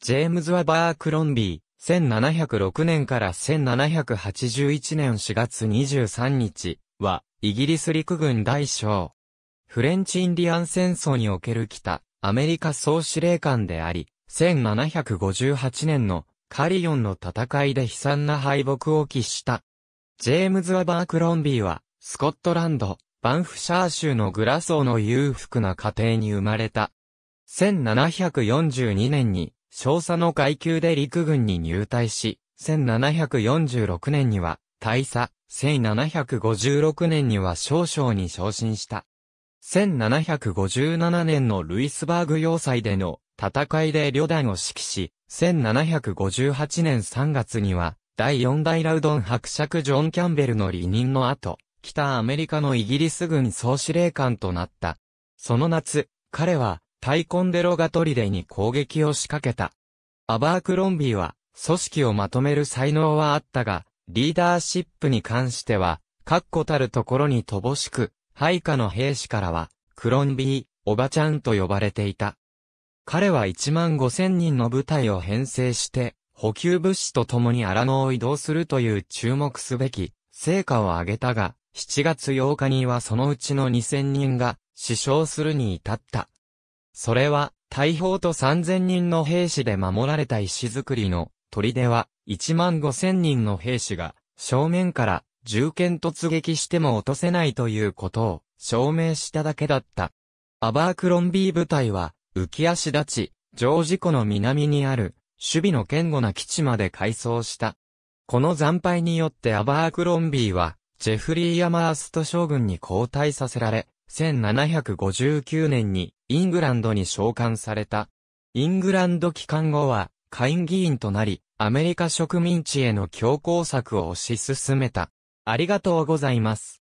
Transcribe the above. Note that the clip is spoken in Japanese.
ジェームズ・ワバー・クロンビー、1706年から1781年4月23日は、イギリス陸軍大将。フレンチ・インディアン戦争における北、アメリカ総司令官であり、1758年のカリオンの戦いで悲惨な敗北を喫した。ジェームズ・ワバー・クロンビーは、スコットランド、バンフシャー州のグラソーの裕福な家庭に生まれた。1742年に少佐の階級で陸軍に入隊し、1746年には大佐、1756年には少将に昇進した。1757年のルイスバーグ要塞での戦いで旅団を指揮し、1758年3月には第4代ラウドン伯爵ジョン・キャンベルの離任の後、北アメリカのイギリス軍総司令官となった。その夏、彼はタイコンデロガトリデに攻撃を仕掛けた。アバークロンビーは、組織をまとめる才能はあったが、リーダーシップに関しては、確固たるところに乏しく、配下の兵士からは、クロンビー、おばちゃんと呼ばれていた。彼は1万5千人の部隊を編成して、補給物資と共に荒野を移動するという注目すべき、成果を上げたが、7月8日にはそのうちの2000人が死傷するに至った。それは、大砲と3000人の兵士で守られた石造りの砦は、1万5000人の兵士が、正面から銃剣突撃しても落とせないということを証明しただけだった。アバークロンビー部隊は、浮き足立ち、上ジ湖の南にある、守備の堅固な基地まで改装した。この惨敗によってアバークロンビーは、ジェフリー・アマースト将軍に交代させられ、1759年にイングランドに召喚された。イングランド帰還後は、下院議員となり、アメリカ植民地への強硬策を推し進めた。ありがとうございます。